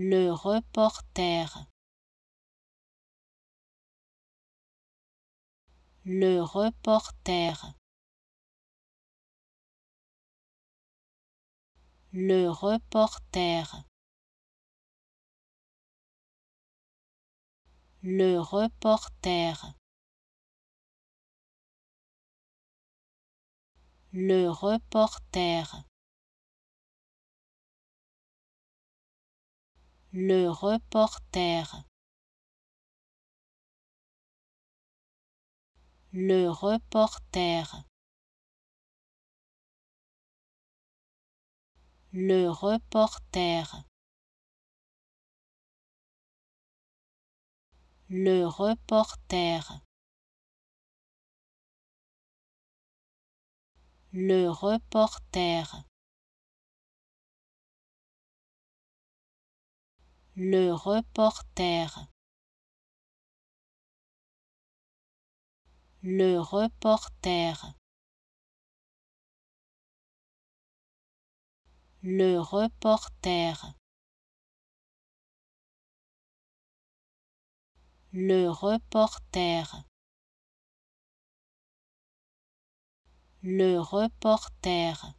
Le reporter. Le reporter. Le reporter. Le reporter. Le reporter. Le reporter. Le reporter. Le reporter. Le reporter. Le reporter. le reporter le reporter le reporter le reporter le reporter